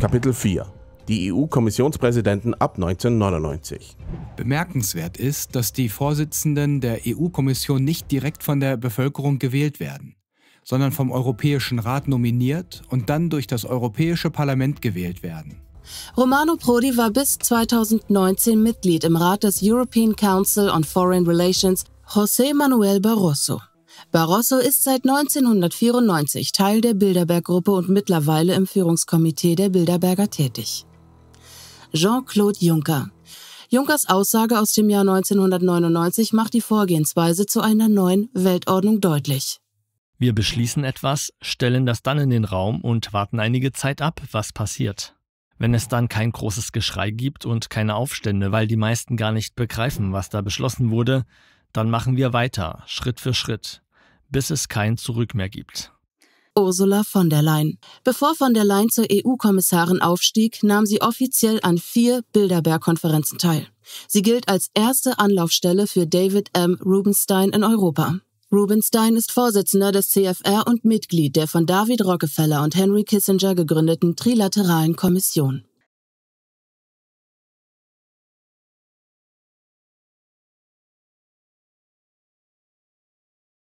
Kapitel 4 Die EU-Kommissionspräsidenten ab 1999 Bemerkenswert ist, dass die Vorsitzenden der EU-Kommission nicht direkt von der Bevölkerung gewählt werden, sondern vom Europäischen Rat nominiert und dann durch das Europäische Parlament gewählt werden. Romano Prodi war bis 2019 Mitglied im Rat des European Council on Foreign Relations José Manuel Barroso. Barroso ist seit 1994 Teil der Bilderberg-Gruppe und mittlerweile im Führungskomitee der Bilderberger tätig. Jean-Claude Juncker. Junkers Aussage aus dem Jahr 1999 macht die Vorgehensweise zu einer neuen Weltordnung deutlich. Wir beschließen etwas, stellen das dann in den Raum und warten einige Zeit ab, was passiert. Wenn es dann kein großes Geschrei gibt und keine Aufstände, weil die meisten gar nicht begreifen, was da beschlossen wurde, dann machen wir weiter, Schritt für Schritt bis es kein Zurück mehr gibt. Ursula von der Leyen. Bevor von der Leyen zur EU-Kommissarin aufstieg, nahm sie offiziell an vier Bilderberg-Konferenzen teil. Sie gilt als erste Anlaufstelle für David M. Rubenstein in Europa. Rubenstein ist Vorsitzender des CFR und Mitglied der von David Rockefeller und Henry Kissinger gegründeten Trilateralen Kommission.